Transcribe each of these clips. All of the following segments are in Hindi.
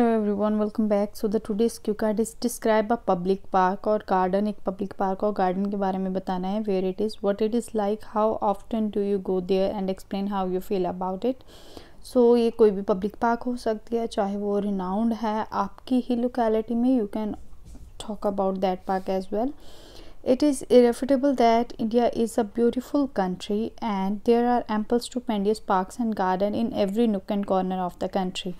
Hello everyone welcome back so the today's cue card is describe a public park और गार्डन एक पब्लिक पार्क और गार्डन के बारे में बताना है where it is what it is like how often do you go there and explain how you feel about it so ये कोई भी पब्लिक पार्क हो सकती है चाहे वो रिनाउंड है आपकी ही लोकेलिटी में you can talk about that park as well it is irrefutable that India is a beautiful country and there are ample stupendous park and garden in every nook and corner of the country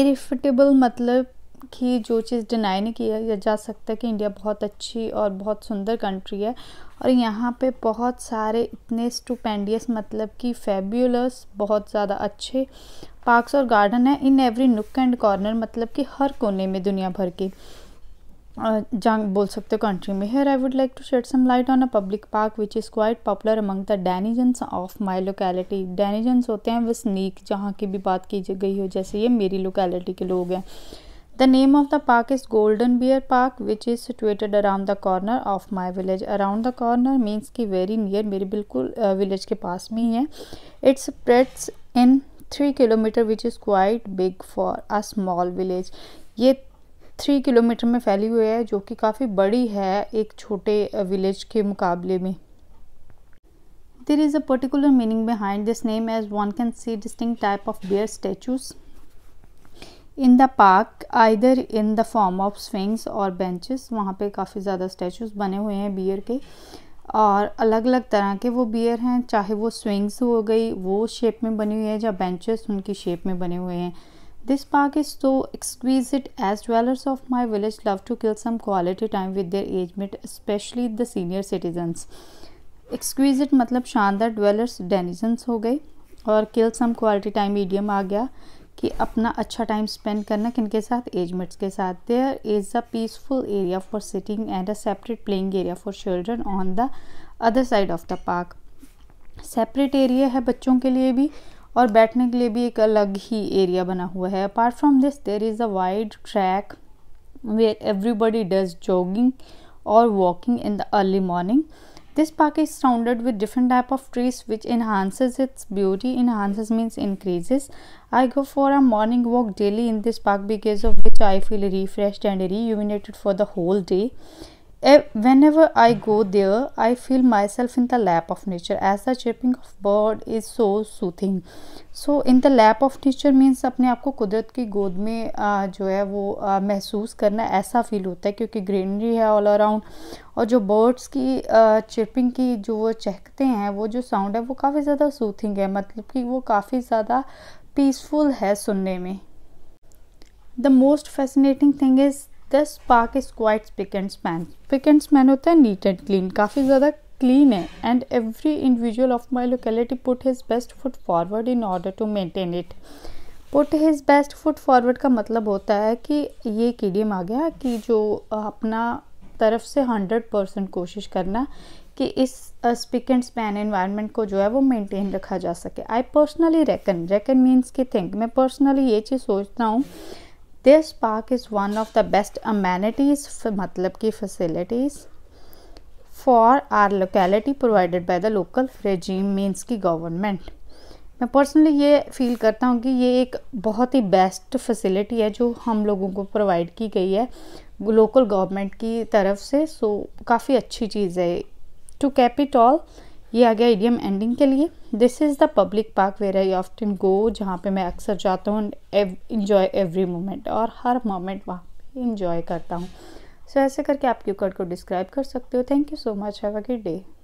irrefutable मतलब कि जो चीज़ डिनाई नहीं किया जा सकता कि इंडिया बहुत अच्छी और बहुत सुंदर कंट्री है और यहाँ पे बहुत सारे इतने स्टूपेंडियस मतलब कि फैब्यूलस बहुत ज़्यादा अच्छे पार्क्स और गार्डन हैं in every nook and corner मतलब कि हर कोने में दुनिया भर के जंग बोल सकते हो कंट्री में here I would like to shed some light on a public park which is quite popular among the denizens of my locality denizens होते हैं वो स्नीक जहाँ की भी बात की गई हो जैसे ये मेरी लोकेलिटी के लोग हैं the name of the park is Golden Bear Park which is situated around the corner of my village around the corner means की वेरी नियर मेरे बिल्कुल विलेज के पास में ही है it's spread in three kilometre which is quite big for a small village ये थ्री किलोमीटर में फैली हुई है जो कि काफ़ी बड़ी है एक छोटे विलेज के मुकाबले में there is a particular meaning behind this name as one can see distinct type of bear statues in the park either in the form of swings और बेंचेस वहाँ पे काफ़ी ज़्यादा स्टैचूज बने हुए हैं बियर के और अलग अलग तरह के वो बियर हैं चाहे वो स्विंग्स हो गई वो शेप में बनी हुई है या बेंचेस उनकी शेप में बने हुए हैं this park is so exquisite as dwellers of my village love to kill some quality time with their age mate, especially the senior citizens. Exquisite मतलब शानदार ड्वेलर्स डेनिजन्स हो गए और kill some quality time medium आ गया कि अपना अच्छा टाइम स्पेंड करना किन के साथ एजमेट्स के साथ there is a peaceful area for sitting and a separate playing area for children on the other side of the park separate area है बच्चों के लिए भी और बैठने के लिए भी एक अलग ही एरिया बना हुआ है apart from this there is a wide track where everybody does jogging और walking in the early morning this park is surrounded with different type of trees which enhances its beauty enhances means increases I go for a morning walk daily in this park because of which I feel refresh and rejuvenated for the whole day whenever I go I I feel myself in the lap of nature as the chirping of bird is so soothing so in the lap of nature means अपने आप को कुदरत की गोद में आ, जो है वो आ, महसूस करना ऐसा फील होता है क्योंकि ग्रीनरी है ऑल अराउंड और जो बर्ड्स की चिपिंग की जो वो चहकते हैं वो जो साउंड है वो काफ़ी ज़्यादा सूथिंग है मतलब कि वो काफ़ी ज़्यादा पीसफुल है सुनने में the most fascinating thing is this park is quite spick and span spick and span होता है नीट एंड क्लीन काफ़ी ज़्यादा क्लीन है and every individual of my locality put his best foot forward in order to maintain it put his best foot forward का मतलब होता है कि ये कीडियम आ गया कि जो अपना तरफ से हंड्रेड परसेंट कोशिश करना कि इस स्पिक एंड स्पैन इन्वायरमेंट को जो है वो मेंटेन रखा जा सके I personally reckon reckon means की थिंक मैं पर्सनली ये चीज़ सोचता हूँ this park is one of the best amenities मतलब कि facilities for our locality provided by the local regime means की गवर्नमेंट मैं पर्सनली ये फील करता हूँ कि ये एक बहुत ही बेस्ट फैसिलिटी है जो हम लोगों को प्रोवाइड की गई है लोकल गवर्नमेंट की तरफ से सो so, काफ़ी अच्छी चीज़ है टू कैपिटॉल ये आ गया इडियम एंडिंग के लिए this is the public park where I often go जहाँ पे मैं अक्सर जाता हूँ इन्जॉय एवरी मोमेंट और हर मोमेंट वहाँ पे इंजॉय करता हूँ सो so, ऐसे करके आप क्यू कार्ड को डिस्क्राइब कर सकते हो thank you so much have a good day